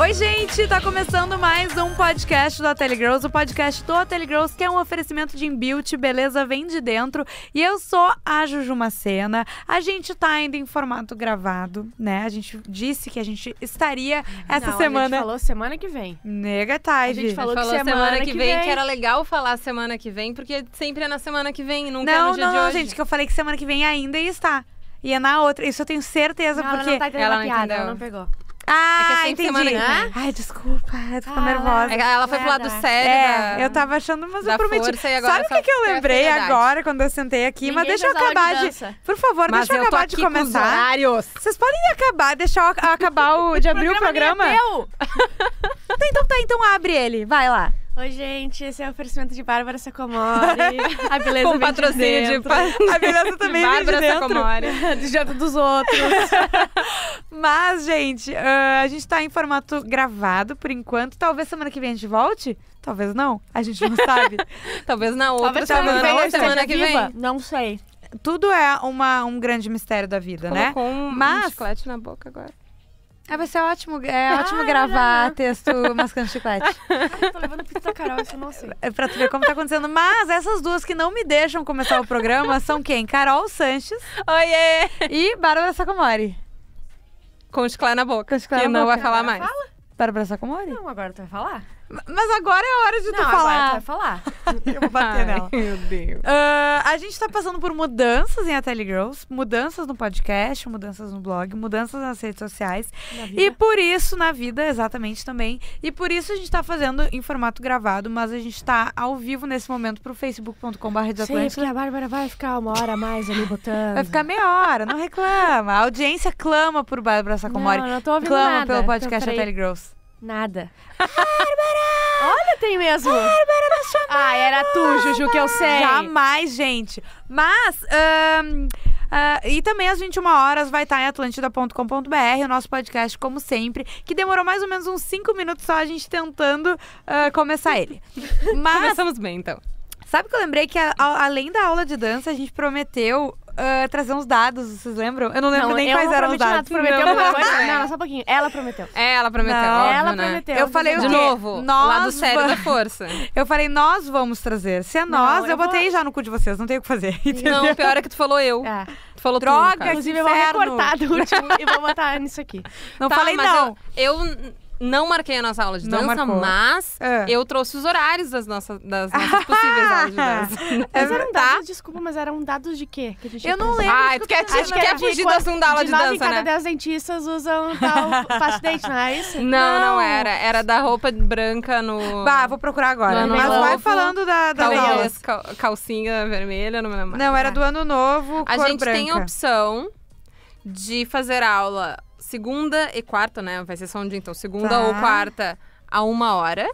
Oi, gente! Tá começando mais um podcast da Girls, o podcast do Girls que é um oferecimento de Inbuilt, beleza vem de dentro. E eu sou a Juju Macena. A gente tá ainda em formato gravado, né? A gente disse que a gente estaria essa Não, semana. A gente falou semana que vem. Nega tarde. A gente falou, a gente falou que semana, semana que, vem, vem, que era legal falar semana que vem, porque sempre é na semana que vem, nunca é não, é no dia não, de hoje. Não, gente, que eu falei que semana que vem ainda está. E é na outra. Isso eu tenho certeza, não, porque. Ela não tá entendendo ela a piada, ela não pegou. Ah, é que é ah, entendi. Né? Ai, desculpa, eu tô ah, nervosa. É, ela foi pro lado Nada. sério. É, da, eu tava achando, mas eu prometi. Sabe o que, que eu lembrei agora quando eu sentei aqui? Ninguém mas deixa eu acabar de. de por favor, mas deixa eu, eu acabar de começar. Com Vocês podem acabar, deixar eu acabar o, de abrir o programa? o é programa? É então tá, então abre ele. Vai lá. Oi, gente, esse é o oferecimento de Bárbara Sacomori. A beleza Com vem patrocínio de, de A beleza também de Bárbara vem de Sacomori. jeito dos outros. Mas, gente, uh, a gente tá em formato gravado por enquanto. Talvez semana que vem a gente volte. Talvez não. A gente não sabe. Talvez na outra Talvez semana, outra semana que vem. Não sei. Tudo é uma, um grande mistério da vida, né? Colocou né? Um, Mas... um chiclete na boca agora. É, vai ser ótimo, é ah, ótimo ah, gravar não, não. texto mascando chiclete. Ai, tô levando pizza da Carol, isso eu não sei. É pra tu ver como tá acontecendo. Mas essas duas que não me deixam começar o programa são quem? Carol Sanches. Oiê! E Bárbara Sacomori. Com chiclete na boca. Com chiclete que na não vai falar mais. Fala. Bárbara Sacomori? Não, agora tu vai falar. Mas agora é a hora de não, tu falar. Não vai falar. Eu vou bater Ai, nela. Meu Deus. Uh, a gente tá passando por mudanças em Ateli Girls, mudanças no podcast, mudanças no blog, mudanças nas redes sociais. E por isso, na vida, exatamente também. E por isso a gente tá fazendo em formato gravado, mas a gente tá ao vivo nesse momento pro facebook.com.br desatlântica. Sim, a Bárbara vai ficar uma hora a mais ali botando. Vai ficar meia hora, não reclama. A audiência clama por Bárbara Sacomori. Não, não tô ouvindo clama nada. pelo podcast Ateli Girls. Nada. Bárbara! Olha, tem mesmo. Bárbara Machado! Ah, era tu, Juju, que eu sei. Jamais, gente. Mas... Um... Uh, ah, e também às 21 horas vai estar tá em atlântida.com.br, o nosso podcast, como sempre, que demorou mais ou menos uns 5 minutos só a gente tentando uh, começar ele. Mas, Começamos bem, então. Sabe que eu lembrei que a, a, além da aula de dança, a gente prometeu uh, trazer uns dados, vocês lembram? Eu não lembro não, nem quais eram os dados. Nada, prometeu não. Não, né? não, só um pouquinho. Ela prometeu. Ela prometeu. Óbvio, ela né? prometeu. Eu falei De novo, nós lado sério da força. Eu falei, nós vamos trazer. Se é nós, eu, eu botei já no cu de vocês, não tem o que fazer. Entendeu? Não, pior é que tu falou eu. É. Tu falou Droga, tudo, Inclusive, eu vou recortar do último e vou botar nisso aqui. Não tá, falei não. Eu, eu não marquei a nossa aula de não dança, marcou. mas é. eu trouxe os horários das nossas, das nossas possíveis aulas de dança. É verdade. desculpa, mas eram dados de quê? Que a gente eu não lembro. Ah, tu quer, te, quer fugir do assunto da aula de, de dança, em cada né? cada 10 dentistas usam tal fast date, não é isso? Não, não, não, era. Era da roupa branca no... Bah, vou procurar agora. mas novo, vai falando da, da talvez, calcinha vermelha, não me lembro. Não, era tá. do ano novo, A gente branca. tem a opção de fazer aula segunda e quarta, né? Vai ser só um dia, então. Segunda tá. ou quarta, a uma hora.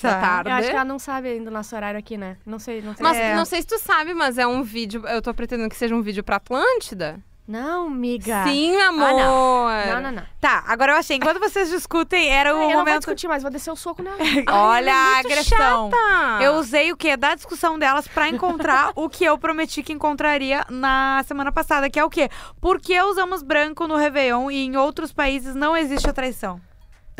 Tá. Da tarde. Eu acho que ela não sabe ainda o nosso horário aqui, né? Não sei, não sei. Mas é. não sei se tu sabe, mas é um vídeo. Eu tô pretendendo que seja um vídeo pra Atlântida. Não, miga. Sim, amor. Ah, não. não. não, não, Tá, agora eu achei. Enquanto vocês discutem, era o Ai, eu momento... Eu não vou discutir mais, vou descer o soco nela. É Olha a agressão. Chata. Eu usei o quê? Da discussão delas pra encontrar o que eu prometi que encontraria na semana passada, que é o quê? Por que usamos branco no Réveillon e em outros países não existe a traição?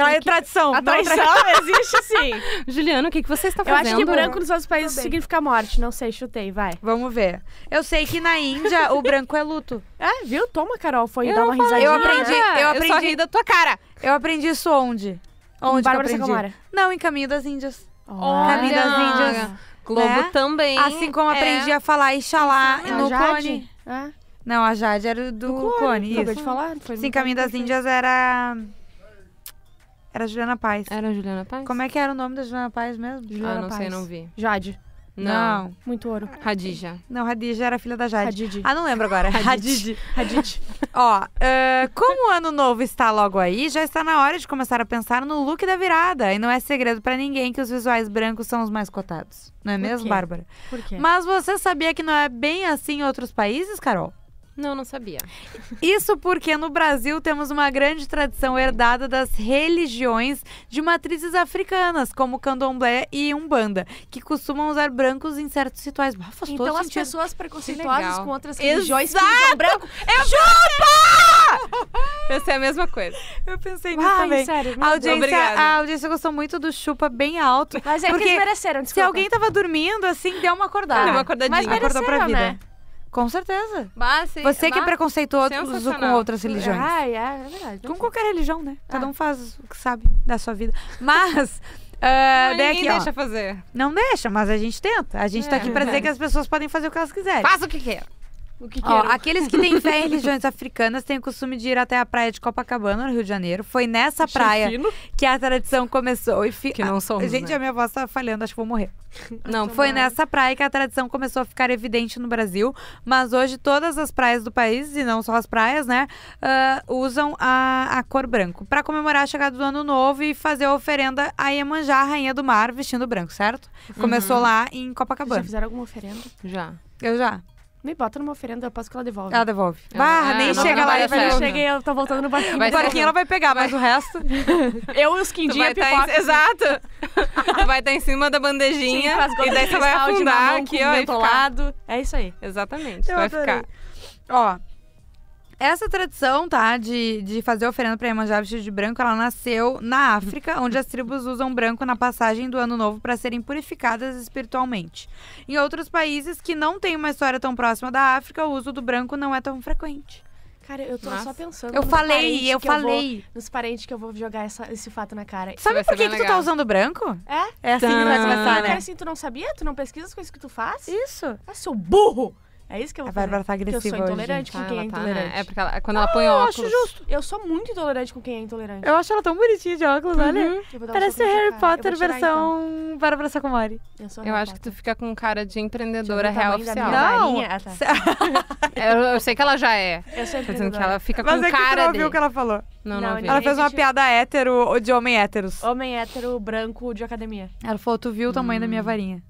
Tra é tradição. A é traição existe sim. Juliano, o que, que você está fazendo? Eu acho que branco nos outros países significa morte. Não sei, chutei, vai. Vamos ver. Eu sei que na Índia o branco é luto. É, viu? Toma, Carol, foi eu dar uma risadinha. Eu aprendi, eu aprendi. Eu ri da tua cara. Eu aprendi isso onde? Onde Bárbara que eu aprendi? Não, em Caminho das Índias. Olha. Caminho das Índias. Globo né? também. Assim como é. aprendi a falar Ixalá ah, no Cone. É. Não, a Jade era do, do Cone. Cone acabei de falar. Sim, Caminho das Índias era... Era Juliana Paz. Era Juliana Paz? Como é que era o nome da Juliana Paz mesmo? Ah, Juliana ah, não Paz. sei, não vi. Jade. Não. não. Muito ouro. Radija. Não, Radija era filha da Jade. Hadid. Ah, não lembro agora. Hadid. Hadid. Ó, uh, como o ano novo está logo aí, já está na hora de começar a pensar no look da virada. E não é segredo para ninguém que os visuais brancos são os mais cotados. Não é Por mesmo, quê? Bárbara? Por quê? Mas você sabia que não é bem assim em outros países, Carol? Não, não sabia. Isso porque no Brasil temos uma grande tradição herdada das religiões de matrizes africanas, como candomblé e umbanda, que costumam usar brancos em certos rituais. Ah, então as sentido. pessoas preconceituadas com outras religiões Exato! que usam branco... Eu Chupa! Pensei é a mesma coisa. Eu pensei nisso também. Sério, a, audiência, a audiência gostou muito do chupa bem alto. Mas é porque eles mereceram, desculpa. Se alguém tava dormindo, assim, deu uma acordada. Deu uma acordadinha. Mas mereceram, acordou pra vida. Né? Com certeza. Você que é preconceituoso com outras religiões. Ah, é, é verdade. É com qualquer religião, né? Ah. Cada ah. um faz o que sabe da sua vida. Mas. Uh, não, aqui, deixa ó, fazer. Não deixa, mas a gente tenta. A gente tá é, tá aqui pra dizer que as pessoas podem fazer o que elas quiserem. Faça o que quer. Que que Ó, é? aqueles que têm fé em religiões africanas têm o costume de ir até a praia de Copacabana, no Rio de Janeiro. Foi nessa praia que a tradição começou. E fi... Que não ah, somos, Gente, né? a minha voz tá falhando, acho que vou morrer. Não, foi mais. nessa praia que a tradição começou a ficar evidente no Brasil. Mas hoje todas as praias do país, e não só as praias, né, uh, usam a, a cor branco. para comemorar a chegada do ano novo e fazer a oferenda a Iemanjá, a rainha do mar, vestindo branco, certo? Começou uhum. lá em Copacabana. Já fizeram alguma oferenda? Já. Eu já. Me bota numa oferenda, eu posso que ela devolve. Ela devolve. É. Bah, ah, nem chega lá. Não eu cheguei, eu tô voltando no barquinho. Vai, o barquinho ela vai pegar, mas o resto... eu e os quindinhos é tá em... Exato. vai estar tá em cima da bandejinha Sim, e daí você vai afundar aqui, ó, lado É isso aí. Exatamente, eu vai adorei. ficar. Ó, essa tradição, tá, de, de fazer oferenda pra Iemanjá vestido de branco, ela nasceu na África, onde as tribos usam branco na passagem do ano novo para serem purificadas espiritualmente. Em outros países que não têm uma história tão próxima da África, o uso do branco não é tão frequente. Cara, eu tô Nossa. só pensando. Eu falei, eu falei. Eu vou, nos parentes que eu vou jogar essa, esse fato na cara. Sabe por que, que tu tá usando branco? É? É assim que vai então. começar, né? Cara, assim, tu não sabia? Tu não pesquisa as coisas que tu faz? Isso. É seu burro! É isso que eu vou a Bárbara tá agressiva. Porque eu sou intolerante hoje, com quem é ela é intolerante. Tá, né? É porque ela, quando ela põe eu óculos. Eu acho justo. Eu sou muito intolerante com quem é intolerante. Eu acho ela tão bonitinha de óculos, uhum. olha. Parece Harry Potter tirar, então. versão então. Bárbara Sacomori. Eu, sou eu acho que tu fica com cara de empreendedora real oficial. Não. Ah, tá. eu, eu, sei que ela já é. Eu sei que ela fica com Mas é cara. Mas você não ouviu o que ela falou. Não, não, não Ela fez uma piada hétero de homem héteros. Homem hétero branco de academia. Ela falou: tu viu o tamanho da minha hum. varinha.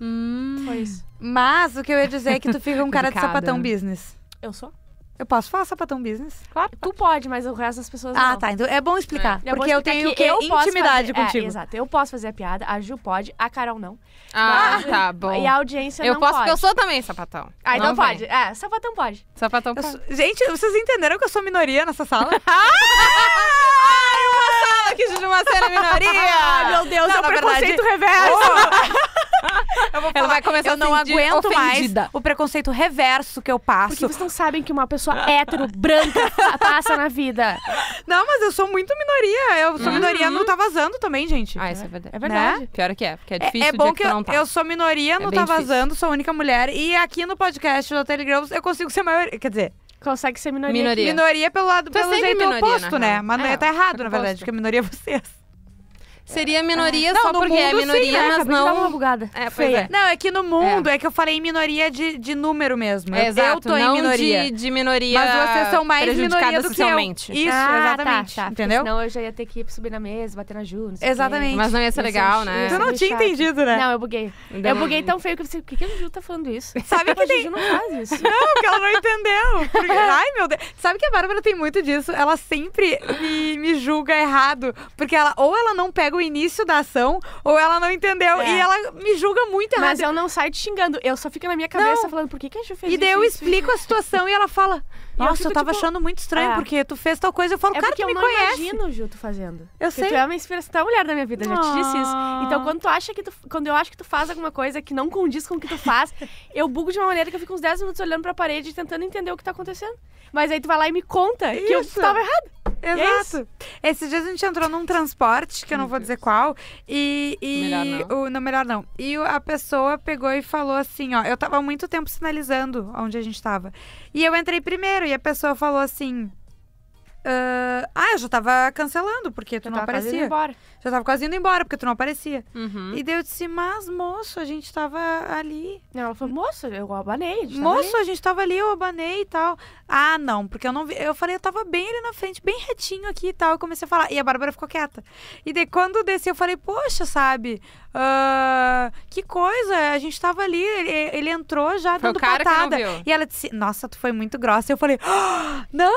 Hum. Foi isso. Mas o que eu ia dizer é que tu fica um cara de sapatão business. Eu sou? Eu posso falar sapatão business? Claro. Tu pode, mas o resto das pessoas ah, não. Ah, tá. Então é bom explicar. É. Porque é bom explicar eu tenho que eu intimidade fazer, é, contigo. É, exato. Eu posso fazer a piada, a Ju pode, a Carol não. Ah, mas, tá bom. E a audiência eu não posso, pode. Eu posso, porque eu sou também sapatão. Ah, então pode. É, sapatão pode. Sapatão pode. Sou... Gente, vocês entenderam que eu sou minoria nessa sala? Ai, uma sala que Juju uma cena minoria! Ai, meu Deus, não, é o preconceito verdade... reverso! Falar, ela vai começar a não aguento ofendida. mais o preconceito reverso que eu passo. Porque vocês não sabem que uma pessoa hétero, branca, passa na vida. Não, mas eu sou muito minoria. Eu sou uhum. minoria no Tá Vazando também, gente. Ah, isso é verdade. É verdade. Né? Pior que é, porque é, é difícil É, é bom que, que eu, tá. eu, sou minoria é no é Tá Vazando, difícil. sou a única mulher. E aqui no podcast do Telegrams eu consigo ser maior... Quer dizer... Consegue ser minoria. Minoria, minoria pelo lado, tu é pelo é jeito minoria, oposto, né? né? Mas é, tá errado, na verdade, porque a minoria é vocês. Seria é. minoria é. só não, porque é mundo, é minoria, sim, né? mas não. Dar uma bugada. É, pois é. Não, é que no é. mundo, é, é que eu falei minoria de, de número mesmo. É, exato, eu tô não em minoria. De, de minoria. Mas vocês são mais minoria do que eu. Isso, ah, exatamente. Tá, tá. Entendeu? Senão eu já ia ter que subir na mesa, bater na Ju, Exatamente. Mas não ia ser legal, né? eu não tinha entendido, né? Não, eu buguei. Eu buguei tão feio que eu pensei, assim, por que, que a Ju tá falando isso? Sabe que a tem... Ju não faz isso. Não, porque ela não entendeu. Ai, meu Deus. Sabe que a Bárbara tem muito disso? Ela sempre me, julga errado. Porque ela ou ela não pega o o início da ação ou ela não entendeu. É. E ela me julga muito errado. Mas eu não saio te xingando, eu só fico na minha cabeça não. falando por que, que a Ju fez e isso. E daí eu explico isso. a situação e ela fala: Nossa, eu, eu tava tipo... achando muito estranho é. porque tu fez tal coisa. Eu falo, é cara, tu me conhece. Eu não imagino, Ju, tu fazendo. Eu porque sei. Tu é uma inspiração, tu é a mulher da minha vida, oh. já te disse isso. Então quando tu acha que tu, quando eu acho que tu faz alguma coisa que não condiz com o que tu faz, eu bugo de uma maneira que eu fico uns 10 minutos olhando pra parede tentando entender o que tá acontecendo. Mas aí tu vai lá e me conta isso. que eu tava errado. É Exato. É Esses dias a gente entrou num transporte, que eu não Meu vou Deus. dizer qual, e. e melhor não. O, não, melhor não. E a pessoa pegou e falou assim: ó, eu tava há muito tempo sinalizando onde a gente tava. E eu entrei primeiro, e a pessoa falou assim: Uh, ah, eu já tava cancelando, porque tu eu não aparecia. Já tava quase indo embora, porque tu não aparecia. Uhum. E daí eu disse, mas moço, a gente tava ali. Não, ela falou, moço, eu abanei. A moço, a gente tava ali, eu abanei e tal. Ah, não, porque eu não vi. Eu falei, eu tava bem ali na frente, bem retinho aqui e tal. Eu comecei a falar. E a Bárbara ficou quieta. E daí quando desci, eu falei, poxa, sabe? Uh, que coisa, a gente tava ali, ele, ele entrou já foi dando patada. E ela disse, nossa, tu foi muito grossa. Eu falei, ah, não,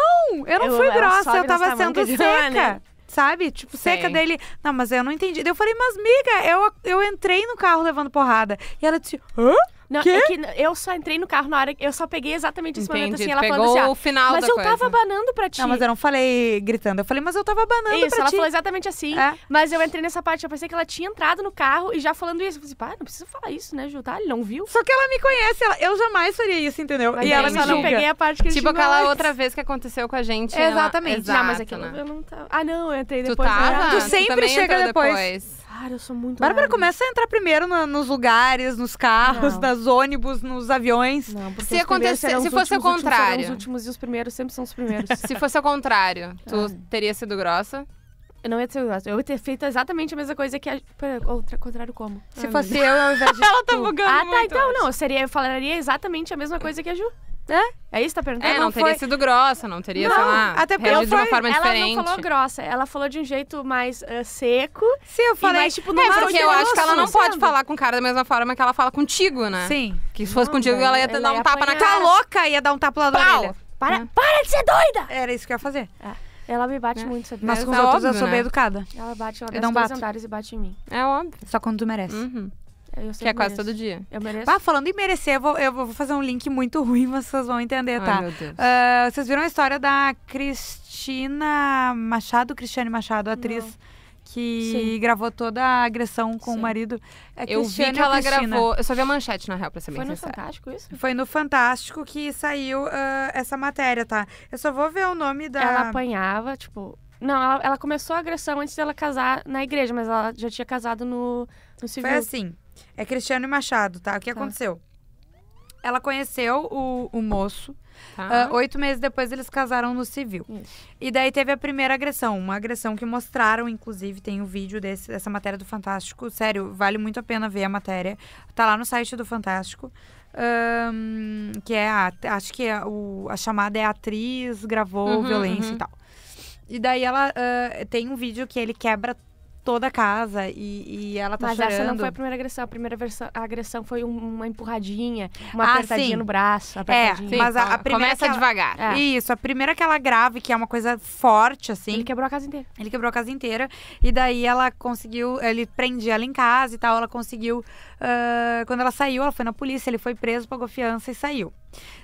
eu não eu, fui grossa. Nossa, eu tava sendo tá, né? seca sabe? Tipo, Sim. seca dele. Não, mas eu não entendi. Eu falei, mas miga, eu, eu entrei no carro levando porrada. E ela disse, hã? Não, Quê? é que eu só entrei no carro na hora. Eu só peguei exatamente esse Entendi. momento assim, ela Pegou falando assim. Ah, o final mas eu coisa. tava abanando pra ti. Não, mas eu não falei gritando. Eu falei, mas eu tava abanando isso, pra ti. Isso, ela falou exatamente assim. É. Mas eu entrei nessa parte, eu pensei que ela tinha entrado no carro e já falando isso. Eu falei, assim, pá, não precisa falar isso, né, Ju? Tá? Ele não viu. Só que ela me conhece, ela, eu jamais faria isso, entendeu? Mas e ela me só julga. não peguei a parte que Tipo aquela outra vez que aconteceu com a gente. Né? Exatamente. Ela... Exato, não, mas aquilo né? eu não tava. Ah, não, eu entrei depois. Tu, né? tava? tu sempre tu chega depois. depois. Cara, eu sou muito. Bárbara começa a entrar primeiro nos lugares, nos carros, não. nas ônibus, nos aviões. Não, porque se acontecer, se fosse o contrário. Os últimos e os primeiros sempre são os primeiros. se fosse o contrário, tu é. teria sido grossa? Eu não ia ter sido Eu ia ter feito exatamente a mesma coisa que a. Pera, outra, contrário como? Se Ai, ah, fosse eu, ao invés de. Ela tá bugando. Ah, tá. Então, hoje. não. Eu, seria, eu falaria exatamente a mesma coisa que a Ju. É? É isso que tá perguntando? É, não, não teria foi... sido grossa, não teria, não, sei lá, até porque reagido de uma forma ela diferente. Ela não falou grossa, ela falou de um jeito mais uh, seco. Sim, eu falei. Mas, tipo, não é, porque eu acho que ela não pode falar com o cara da mesma forma que ela fala contigo, né? Sim. Que se fosse não, contigo, ela ia ela dar um ia tapa apanhar. na cara. Tá louca, ia dar um tapa lá na orelha. Para, é. para de ser doida! Era isso que eu ia fazer. É. Ela me bate é. muito, sabe? Mas com os outros é eu sou bem né? educada. Ela bate, ela desce dois andares e bate em mim. É óbvio. Só quando tu merece. Uhum que é quase todo dia. Eu mereço. Ah, falando em merecer, eu vou, eu vou fazer um link muito ruim, mas vocês vão entender, tá? Ai, meu Deus. Uh, vocês viram a história da Cristina Machado, Cristiane Machado, atriz. Não que Sim. gravou toda a agressão com Sim. o marido. É eu vi que ela gravou. Eu só vi a manchete, na real, pra ser bem Foi no sincero. Fantástico isso? Foi no Fantástico que saiu uh, essa matéria, tá? Eu só vou ver o nome da. Ela apanhava, tipo. Não, ela, ela começou a agressão antes dela casar na igreja, mas ela já tinha casado no, no civil. Foi assim. É Cristiano Machado, tá? O que tá. aconteceu? Ela conheceu o, o moço. Tá. Uh, oito meses depois eles casaram no civil. Isso. E daí teve a primeira agressão, uma agressão que mostraram, inclusive tem um vídeo desse, dessa matéria do Fantástico. Sério, vale muito a pena ver a matéria. Tá lá no site do Fantástico. Um, que é a, acho que é o, a chamada é a atriz, gravou uhum, violência uhum. e tal. E daí ela uh, tem um vídeo que ele quebra toda a casa e, e ela tá Mas chorando. Mas essa não foi a primeira agressão. A primeira versão, a agressão foi uma empurradinha, uma ah, apertadinha sim. no braço. É, sim, mas a, a primeira. Começa ela, devagar. É. Isso, a primeira que ela grave, que é uma coisa forte, assim. Ele quebrou a casa inteira. Ele quebrou a casa inteira. E daí ela conseguiu. Ele prendia ela em casa e tal. Ela conseguiu Uh, quando ela saiu, ela foi na polícia, ele foi preso, pagou fiança e saiu.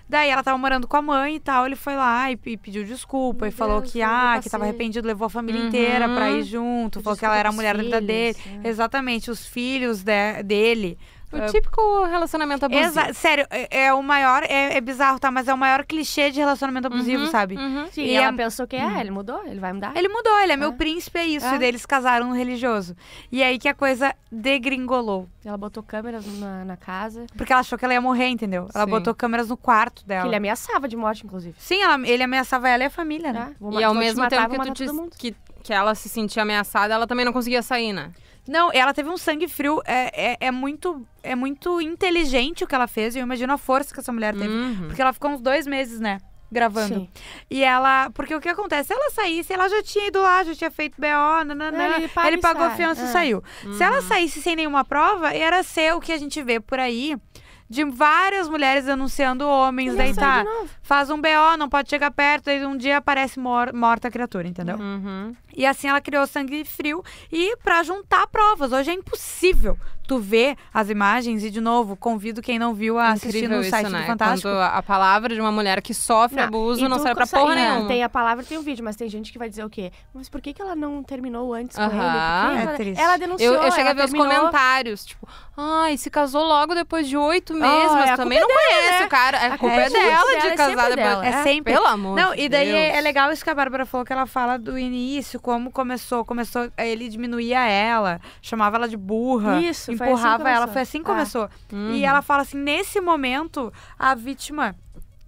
Daí ela tava morando com a mãe e tal, ele foi lá e, e pediu desculpa Meu e falou que, ah, que tava arrependido, levou a família uhum. inteira pra ir junto, falou que ela era a mulher da vida dele. É. Exatamente, os filhos de, dele o ah, típico relacionamento abusivo. Exa sério, é, é, o maior, é, é, bizarro, tá? Mas é o maior clichê de relacionamento abusivo, uhum, sabe? Uhum. Sim, e, é ela pensou que é, ele mudou, ele vai mudar. Ele mudou, ele é, meu ah. príncipe, é isso. E daí eles casaram no religioso. E aí que a coisa degringolou. Ela botou câmeras na, na casa. Porque ela achou que ela ia morrer, entendeu? Ela Sim. botou câmeras no quarto dela. Que ele ameaçava de morte, inclusive. Sim, ela, ele ameaçava ela e a família, né? e ao mesmo te matar, tempo que tu disse que, que ela se sentia ameaçada, ela também não conseguia sair, né? Não, ela teve um sangue frio. É, é, é, muito é muito inteligente o que ela fez. Eu imagino a força que essa mulher teve. Uhum. Porque ela ficou uns dois meses, né? Gravando. Sim. E ela. Porque o que acontece? Se ela saísse, ela já tinha ido lá, já tinha feito BO, nananã. Ele, ele pagou a fiança é. e saiu. Uhum. Se ela uhum. saísse sem nenhuma prova, era ser o que a gente vê por aí de várias mulheres denunciando homens. Daí tá, faz um BO, não pode chegar perto, e um dia aparece mor morta a criatura, entendeu? Uhum. E assim ela criou sangue frio e para juntar provas. Hoje é impossível tu vê as imagens e, de novo, convido quem não viu a Incrível assistir no isso, site né? do Fantástico. Quando a palavra de uma mulher que sofre não. abuso e não serve pra porra né? nenhuma. tem a palavra tem o um vídeo, mas tem gente que vai dizer o quê? Mas por que, que ela não terminou antes uh -huh. com ele? É ela, ela denunciou, Eu, eu cheguei a ver terminou... os comentários, tipo, ai, se casou logo depois de oito meses, oh, mas é também não dela, conhece né? o cara. É a culpa é, é dela de, é casar depois. É sempre. Pelo amor Não, e daí é Deus. é legal isso que a Bárbara falou, que ela fala do início, como começou. Começou, ele diminuía ela, chamava ela de burra. Isso, empurrava assim ela. Foi assim que começou. Assim é. Uhum. E ela fala assim: nesse momento, a vítima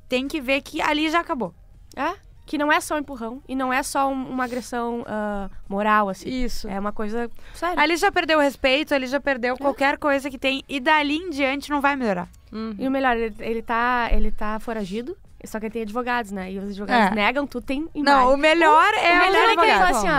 tem que ver que ali já acabou. É? que não é só um empurrão e não é só um, uma agressão uh, moral, assim. Isso. É uma coisa Sério. Ali já perdeu o respeito, ele já perdeu é. qualquer coisa que tem e dali em diante não vai melhorar. Uhum. E o melhor, ele, ele, tá, ele tá foragido, só que tem advogados, né? E os advogados é. negam, tu tem imagem. Não, o melhor é o melhor é que eles assim, ó,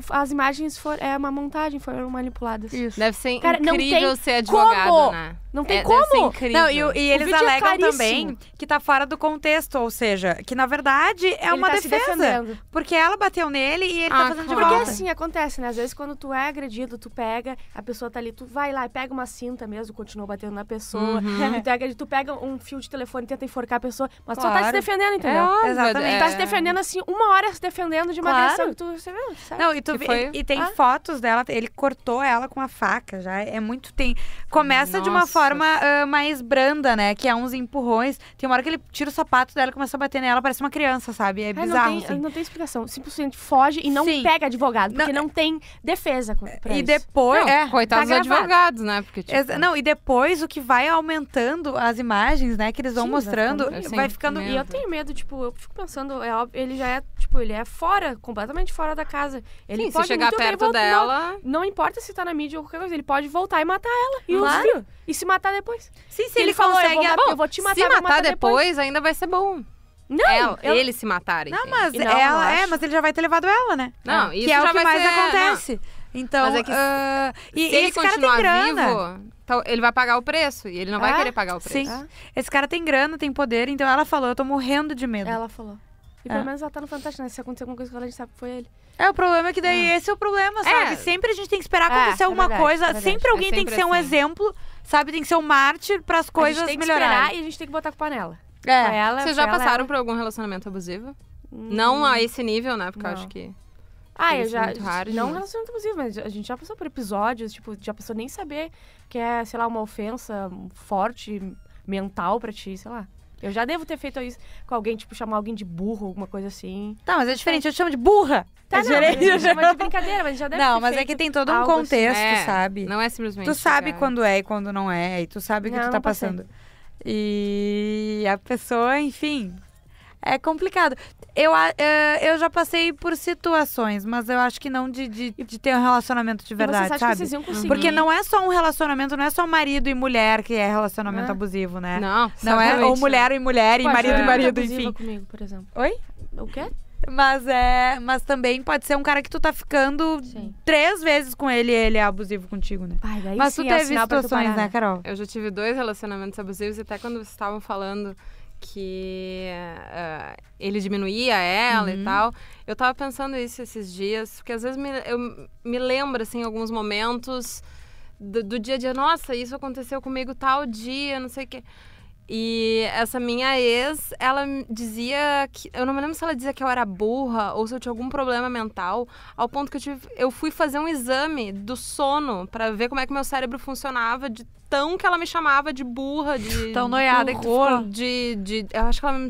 uh, as imagens foram. é uma montagem, foram manipuladas. Isso. Deve ser Cara, incrível ser advogado, como, né? Não tem é, como. Não, e, e eles é alegam é também que tá fora do contexto, ou seja, que na verdade é ele uma tá defesa. porque ela bateu nele e ele tá ah, tá fazendo claro. de volta. Porque assim, acontece, né? Às vezes quando tu é agredido, tu pega, a pessoa tá ali, tu vai lá e pega uma cinta mesmo, continua batendo na pessoa. Uhum. Tu, é agredido, tu pega um fio de telefone, tenta enforcar a pessoa, mas claro. só tá se defendendo, entendeu? É, exatamente. É. tá se defendendo assim, uma hora se defendendo de uma claro. agressão que tu recebeu, sabe? Não, e, tu, e, foi... e, e tem ah. fotos dela, ele cortou ela com a faca já. É muito. Tem, começa Nossa. de uma forma forma uh, mais branda, né? Que é uns empurrões. Tem uma hora que ele tira o sapato dela e começa a bater nela, parece uma criança, sabe? É bizarro. Não tem, assim. não tem explicação. Simplesmente foge e não Sim. pega advogado, porque não, não é tem defesa pra E isso. depois. Não, é, coitados tá dos advogados, né? Porque, tipo... Não, e depois o que vai aumentando as imagens, né? Que eles vão Sim, mostrando, vai ficando. Medo. E eu tenho medo, tipo, eu fico pensando, é óbvio, ele já é, tipo, ele é fora, completamente fora da casa. Ele Sim, pode se chegar perto dela. Não, não, importa se tá na mídia ou qualquer coisa, ele pode voltar e matar ela. E claro. os filhos. E se matar matar depois. Sim, se ele, ele falou, é, bom, eu vou te matar, se matar, matar depois, depois, ainda vai ser bom. Não, ela, é, eu... eles se matarem. Não, mas não, ela, é, mas ele já vai ter levado ela, né? Não, isso que é já o que mais ser... Né? acontece. Não. Então, mas é que uh, se ah, e, ele esse cara tem grana. Vivo, então, ele vai pagar o preço e ele não vai é? querer pagar o preço. Sim. Ah. Esse cara tem grana, tem poder, então ela falou, eu tô morrendo de medo. Ela falou. E pelo é. menos ela tá no Fantástico, né? Se acontecer alguma coisa com ela, a gente sabe que foi ele. É, o problema é que daí é. esse é o problema, sabe? É. Sempre a gente tem que esperar é, acontecer é, alguma verdade, coisa. É verdade. Sempre é alguém sempre tem que ser assim. um exemplo, sabe? Tem que ser um mártir para as coisas melhorarem. tem que melhorarem. esperar e a gente tem que botar a panela. nela. É. Ela, Vocês já passaram ela... por algum relacionamento abusivo? Hum. Não a esse nível, né? Porque não. eu acho que... Ah, eu já. Raro, não relacionamento abusivo, mas a gente já passou por episódios, tipo, já passou nem saber que é, sei lá, uma ofensa forte mental pra ti, sei lá. Eu já devo ter feito isso com alguém, tipo, chamar alguém de burro, alguma coisa assim. Tá, mas é diferente, eu te chamo de burra. Tá, é não, diferente. mas chamo de brincadeira, mas já deve Não, mas é que tem todo um assim. contexto, assim. é, sabe? Não é simplesmente. Tu sabe quando é e quando não é, e tu sabe o que não, tu tá passando. E a pessoa, enfim, é complicado. Eu, eh, eu já passei por situações, mas eu acho que não de, de, de ter um relacionamento de verdade, sabe? Porque não é só um relacionamento, não é só marido e mulher que é relacionamento é? abusivo, né? Não, não é ou mulher e mulher e marido e marido, enfim. comigo, por exemplo. Oi? O quê? Mas é, mas também pode ser um cara que tu tá ficando sim. três vezes com ele e ele é abusivo contigo, né? Ai, mas sim, é tu teve situações, né, né, Carol? Eu já tive dois relacionamentos abusivos e até quando vocês estavam falando que uh, ele diminuía ela uhum. e tal. Eu tava pensando isso esses dias, porque às vezes me, eu me lembro, assim, alguns momentos do, do, dia a dia. Nossa, isso aconteceu comigo tal dia, não sei o quê. E essa minha ex, ela dizia que. Eu não me lembro se ela dizia que eu era burra ou se eu tinha algum problema mental, ao ponto que eu, tive, eu fui fazer um exame do sono para ver como é que meu cérebro funcionava de tão que ela me chamava de burra, de. Tão noiada de que tu ficou. De, de, eu acho que ela me.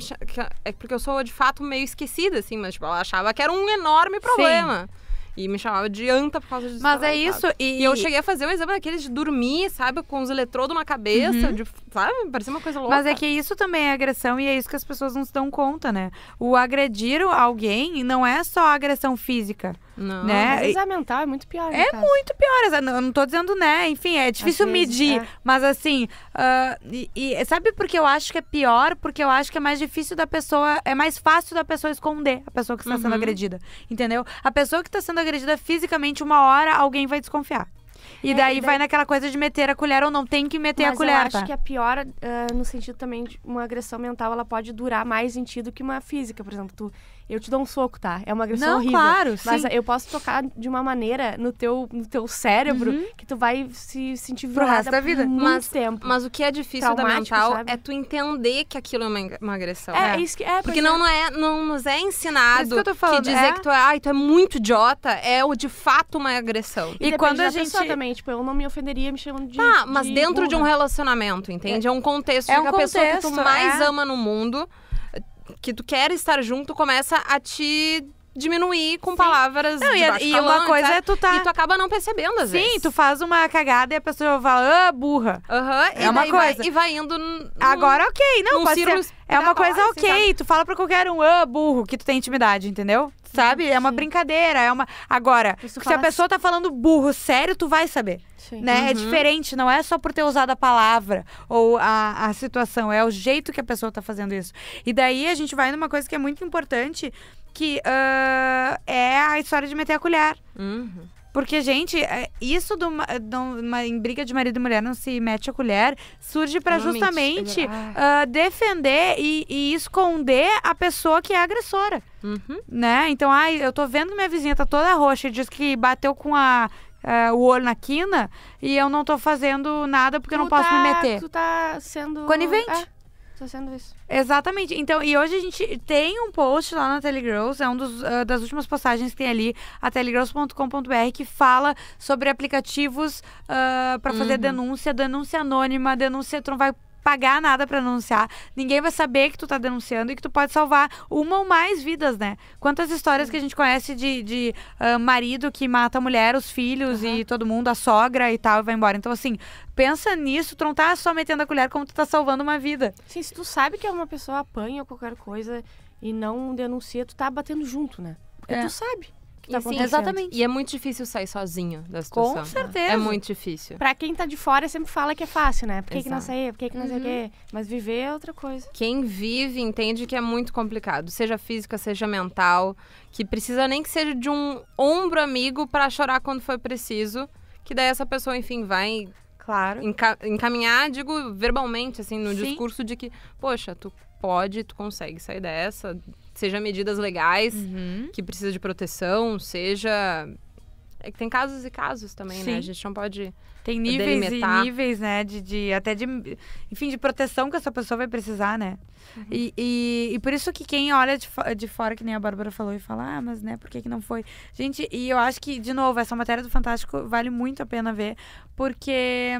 É porque eu sou de fato meio esquecida, assim, mas tipo, ela achava que era um enorme problema. Sim. E me chamava de anta por causa disso. Mas é isso. E... e... eu cheguei a fazer um exame daqueles de dormir, sabe? Com os eletrodos na cabeça, uhum. de, sabe? Parecia uma coisa louca. Mas é que isso também é agressão e é isso que as pessoas não se dão conta, né? O agredir alguém não é só agressão física. Não, né? mas é mental é muito pior. Né, é muito pior. Eu não tô dizendo, né? Enfim, é difícil vezes, medir. É. Mas assim, uh, e, e, sabe por que eu acho que é pior? Porque eu acho que é mais difícil da pessoa, é mais fácil da pessoa esconder a pessoa que está uhum. sendo agredida. Entendeu? A pessoa que está sendo agredida fisicamente uma hora, alguém vai desconfiar. E é, daí, daí, vai naquela coisa de meter a colher ou não tem que meter Mas a colher. Eu acho tá? que a é pior, uh, no sentido também de uma agressão mental, ela pode durar mais em ti do que uma física, por exemplo. Tu eu te dou um soco, tá? É uma agressão não, horrível. Claro, mas sim. eu posso tocar de uma maneira no teu, no teu cérebro uhum. que tu vai se sentir violada Pro resto da vida. muito mas, tempo. Mas o que é difícil da mental sabe? é tu entender que aquilo é uma, uma agressão. É, é, isso que é. Porque não, é. não, é, não nos é ensinado é que, que, dizer é... que tu é, ai, tu é muito idiota é o de fato uma agressão. E, e quando a gente também, tipo, eu não me ofenderia me chamando de Tá, mas de dentro burra. de um relacionamento, entende? É. é, um contexto é um que a pessoa que tu mais é. ama no mundo que tu quer estar junto começa a te diminuir com Sim. palavras não, e, é- e uma coisa é tu tá e tu acaba não percebendo às Sim, vezes. tu faz uma cagada e a pessoa fala ah, burra uhum, é uma coisa vai, e vai indo num, agora ok não pode ser, é uma coisa assim, ok tu fala para qualquer um ah, burro que tu tem intimidade entendeu sabe é uma brincadeira é uma agora se a pessoa assim. tá falando burro sério tu vai saber né? É uhum. É diferente, não é só por ter usado a palavra ou a, a situação, é o jeito que a pessoa está fazendo isso. E daí a gente vai numa coisa que é muito importante, que uh, é a história de meter a colher. Uhum. Porque, gente, é, isso do, do, uma, em briga de marido e mulher não se mete a colher surge para é justamente uh, defender e, e, esconder a pessoa que é agressora. Uhum. Né? Então, ai, eu tô vendo minha vizinha tá toda roxa diz que bateu com a é, o olho na quina e eu não tô fazendo nada porque tu eu não posso tá, me meter. Tu tá sendo. Conivente. É. Tô tá sendo isso. Exatamente. Então, e hoje a gente tem um post lá na Telegirls, é um dos, uh, das últimas postagens que tem ali, a telegirls.com.br, que fala sobre aplicativos uh, ah, para fazer uhum. denúncia, denúncia anônima, denúncia, tu não vai pagar nada para denunciar. Ninguém vai saber que tu tá denunciando e que tu pode salvar uma ou mais vidas, né? Quantas histórias que a gente conhece de, de uh, marido que mata a mulher, os filhos uhum. e todo mundo, a sogra e tal, e vai embora. Então, assim, pensa nisso, tu não tá só metendo a colher como tu tá salvando uma vida. Sim, se tu sabe que uma pessoa apanha qualquer coisa e não denuncia, tu tá batendo junto, né? Porque é. tu sabe que tá e, assim, acontecendo. Sim, exatamente. E é muito difícil sair sozinho da situação. Com certeza. É muito difícil. Pra quem tá de fora, sempre fala que é fácil, né? Por que, que não sair? Por que, que não uhum. sei o quê? Uhum. Mas viver é outra coisa. Quem vive entende que é muito complicado, seja física, seja mental, que precisa nem que seja de um ombro amigo para chorar quando for preciso, que daí essa pessoa, enfim, vai claro. Enca encaminhar, digo, verbalmente, assim, no Sim. discurso de que, poxa, tu pode, tu consegue sair dessa, seja medidas legais, uhum. que precisa de proteção, seja. É que tem casos e casos também, né? Sim. né? A gente não pode tem níveis e níveis, né? De, de, até de. Enfim, de proteção que essa pessoa vai precisar, né? Uhum. E, e, e, por isso que quem olha de, de fora, que nem a Bárbara falou, e fala, ah, mas né, por que, que não foi? Gente, e eu acho que, de novo, essa matéria do Fantástico vale muito a pena ver, porque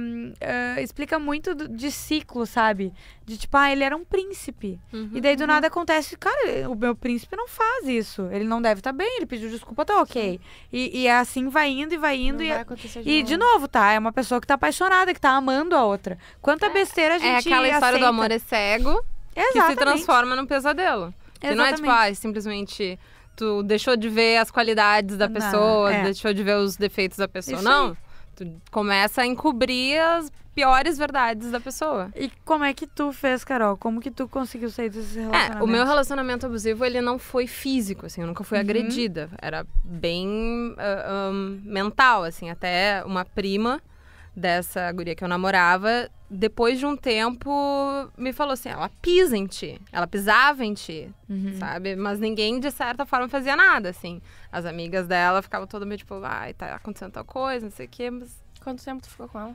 uh, explica muito do, de ciclo, sabe? De tipo, ah, ele era um príncipe. Uhum, e daí do uhum, uhum. nada acontece, cara, o meu príncipe não faz isso. Ele não deve estar tá bem, ele pediu desculpa, tá ok. E, e, é assim vai indo e vai indo. Não e, vai é acontecer de e novo. de novo, tá? É uma pessoa que tá apaixonada, que tá amando a outra. Quanta é. besteira a é gente É aquela história aceita. do amor é cego Exatamente. que se transforma num pesadelo. Exatamente. Que não é tipo, ah, simplesmente tu deixou de ver as qualidades da pessoa, não, é. deixou de ver os defeitos da pessoa. Isso não. Aí. Tu começa a encobrir as piores verdades da pessoa. E como é que tu fez, Carol? Como que tu conseguiu sair desse relacionamento? É, o meu relacionamento abusivo, ele não foi físico, assim, eu nunca fui uhum. agredida. Era bem uh, ah, um, ah, mental, assim, até uma prima dessa guria que eu namorava, depois de um tempo, me falou assim: ela pisa em ti, ela pisava em ti, uhum. sabe? Mas ninguém, de certa forma, fazia nada, assim. As amigas dela ficavam todo meio tipo, ai, ah, tá acontecendo tal coisa, não sei o quê, mas. Quanto tempo tu ficou com ela?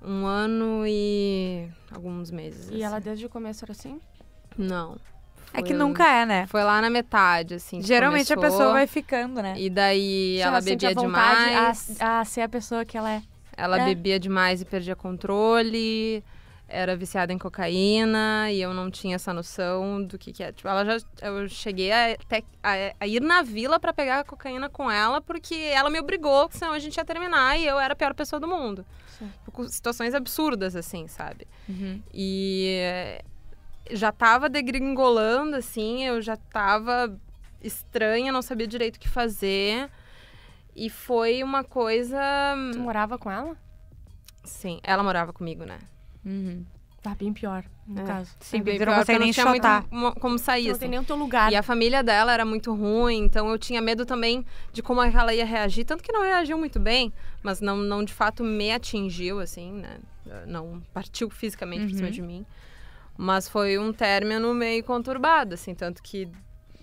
Um ano e alguns meses. E assim. ela desde o começo era assim? Não. é que nunca é, né? Foi lá na metade, assim. Geralmente começou, a pessoa vai ficando, né? E daí ela, ela bebia demais. A, a ser a pessoa que ela é. Ela é. bebia demais e perdia controle, era viciada em cocaína e eu não tinha essa noção do que, que é. Tipo, ela já. Eu cheguei a, te, a, a ir na vila para pegar a cocaína com ela porque ela me obrigou, senão a gente ia terminar e eu era a pior pessoa do mundo. Tipo, com situações absurdas, assim, sabe? Uhum. E eh, já tava degringolando, assim, eu já tava estranha, não sabia direito o que fazer. E foi uma coisa. Hum, tu morava com ela? Sim, ela morava comigo, né? Uhum. Tá bem pior, no é. caso. Sim, bem pior, não nem não Muito, como sair, não assim. tem nem o teu lugar. E a família dela era muito ruim, então eu tinha medo também de como ela ia reagir. Tanto que não reagiu muito bem, mas não, não de fato me atingiu, assim, né? Não partiu fisicamente uhum. por cima uhum. de mim. Mas foi um término meio conturbado, assim. Tanto que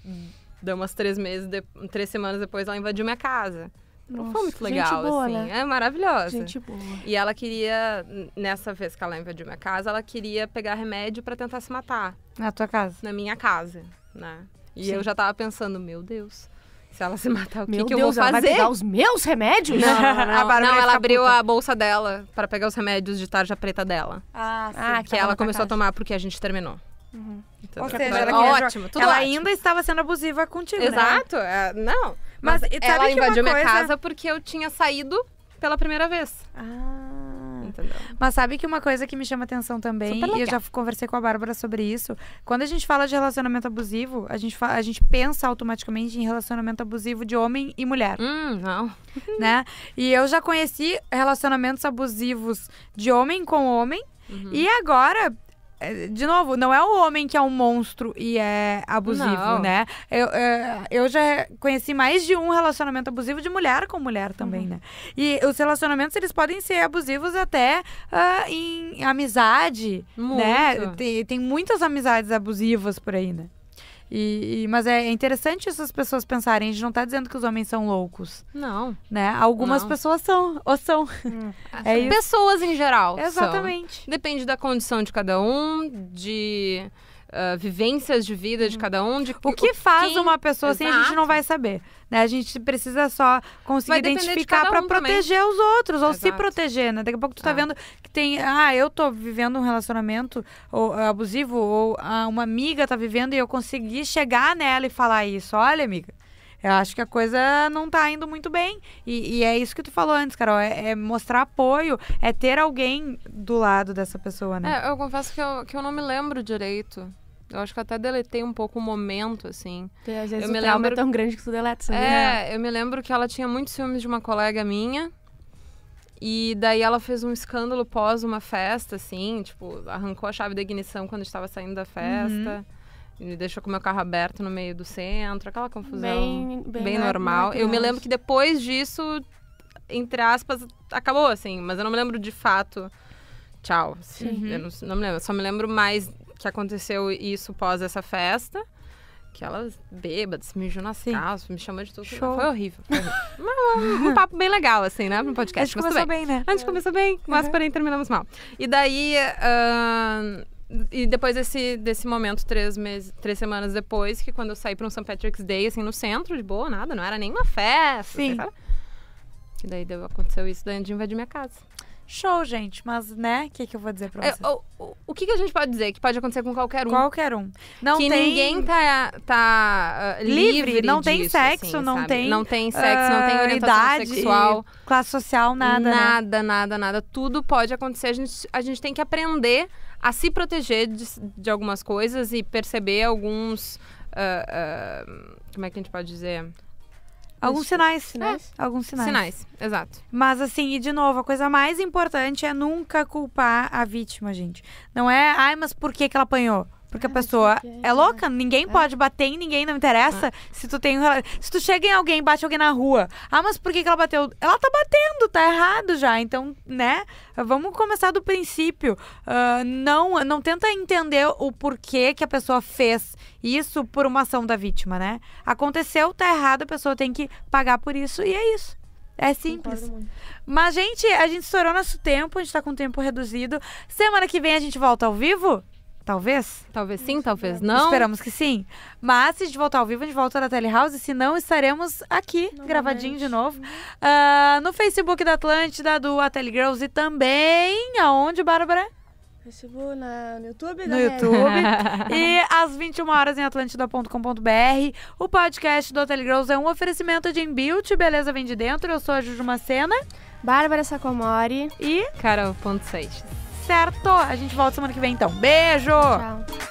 hum, deu umas três meses, de... três semanas depois ela invadiu minha casa. Nossa, foi muito legal, boa, assim. Né? É maravilhosa. Gente boa. E ela queria, nessa vez que ela invadiu minha casa, ela queria pegar remédio para tentar se matar. Na tua casa? Na minha casa, né? E Sim. eu já tava pensando, meu Deus. Se ela se matar, o que, Meu que eu vou fazer? Ela vai pegar os meus remédios? Não, não, não, não ela abriu puta. a bolsa dela para pegar os remédios de tarja preta dela. Ah, sim. Ah, que, que ela começou a tomar porque a gente terminou. Uhum. Ou tá seja, ela, tá queria... ótimo, tudo Ela ótimo. ainda estava sendo abusiva contigo, né? Exato. Né? Não. Mas, Mas ela invadiu minha casa porque eu tinha saído pela primeira vez. Ah. Entendeu? Mas sabe que uma coisa que me chama atenção também, e eu já conversei com a Bárbara sobre isso, quando a gente fala de relacionamento abusivo, a gente, a gente pensa automaticamente em relacionamento abusivo de homem e mulher. Hum, não. Né? E eu já conheci relacionamentos abusivos de homem com homem, Uhum. E agora, é, de novo, não é o homem que é um monstro e é abusivo, não. né? Eu, é, eu já conheci mais de um relacionamento abusivo de mulher com mulher também, uhum. né? E os relacionamentos, eles podem ser abusivos até uh, em amizade, né? Muito. né? Tem, tem muitas amizades abusivas por aí, né? E, e, mas é interessante essas pessoas pensarem. A gente não está dizendo que os homens são loucos. Não. Né? Algumas não. pessoas são, ou são. Hum, é isso. pessoas em geral. Exatamente. São. Depende da condição de cada um, de uh, vivências de vida de uhum. cada um. De, o que faz quem... uma pessoa Exato. assim, a gente não vai saber. Né? A gente precisa só conseguir identificar um para proteger também. os outros, ou Exato. se proteger, né? Daqui a pouco tu tá ah. vendo que tem, ah, eu tô vivendo um relacionamento ou, ah, abusivo, ou ah, uma amiga tá vivendo e eu consegui chegar nela e falar isso. Olha, amiga, eu acho que a coisa não tá indo muito bem. E, e é isso que tu falou antes, Carol. É, é, mostrar apoio, é ter alguém do lado dessa pessoa, né? É, eu confesso que eu, que eu não me lembro direito eu acho que eu até deletei um pouco o momento, assim. Porque às vezes eu o me lembro... é tão grande que tu deleta, sabe? É, eu me lembro que ela tinha muitos ciúmes de uma colega minha. E daí ela fez um escândalo pós uma festa, assim, tipo, arrancou a chave da ignição quando estava saindo da festa. Uhum. Me deixou com o meu carro aberto no meio do centro, aquela confusão bem, bem, bem normal. Eu me lembro que depois disso, entre aspas, acabou, assim, mas eu não me lembro de fato. Tchau. Assim. Sim. uhum. Eu não, não me lembro. Só me lembro mais que aconteceu isso pós essa festa. Que ela bêbada, se mijou nas calças, me chamou de tudo. Foi horrível. Foi horrível. mas, um, um, papo bem legal, assim, né? no podcast. A gente começou bem. bem. né? A gente começou bem, uhum. mas uhum. porém terminamos mal. E daí. Uh, e depois desse, desse momento, três, meses, três semanas depois, que quando eu saí para um St. Patrick's Day, assim, no centro, de boa, nada, não era nenhuma festa. Sim. Que daí deu, aconteceu isso, daí de invadir minha casa. Show, gente, mas né? O que, que eu vou dizer pra é, vocês? É, o, o, o que, que a gente pode dizer? Que pode acontecer com qualquer um. Qualquer um. Não que tem... ninguém tá, é, tá uh, livre, Não disso, tem assim, sexo, assim, não sabe? tem. Não tem sexo, uh, não tem orientação idade, sexual. Classe social, nada. Né? Nada, né? nada, nada. Tudo pode acontecer. A gente, a gente tem que aprender a se proteger de, de algumas coisas e perceber alguns. Uh, como é que a gente pode dizer? Alguns sinais. Né? Sinais? É. Alguns sinais. Sinais, exato. Mas assim, e de novo, a coisa mais importante é nunca culpar a vítima, gente. Não é, ai, mas por que, que ela apanhou? Porque a pessoa é né? louca, ninguém é. pode bater em ninguém, não interessa. Ah. Se tu tem se tu chega em alguém, bate alguém na rua. Ah, mas por que, que ela bateu? Ela tá batendo, tá errado já. Então, né? Vamos começar do princípio. Uh, não, não tenta entender o porquê que a pessoa fez isso por uma ação da vítima, né? Aconteceu, tá errado, a pessoa tem que pagar por isso e é isso. É simples. Mas, gente, a gente estourou nosso tempo, a gente tá com tempo reduzido. Semana que vem a gente volta ao vivo? Talvez? Talvez sim, talvez não. Esperamos que sim. Mas se a gente voltar ao vivo, a gente volta na Telehouse. Se não, estaremos aqui, Novamente. gravadinho de novo. Uh, no Facebook da Atlântida, do A Girls e também. Aonde, Bárbara? Facebook, na, no YouTube. No YouTube. e às 21 horas em atlântida.com.br. O podcast do Hotel Girls é um oferecimento de Inbuilt. Beleza vem de dentro. Eu sou a Juju Macena. Bárbara Sacomori. E... Carol.6. Certo? A gente volta semana que vem então. Beijo! Tchau.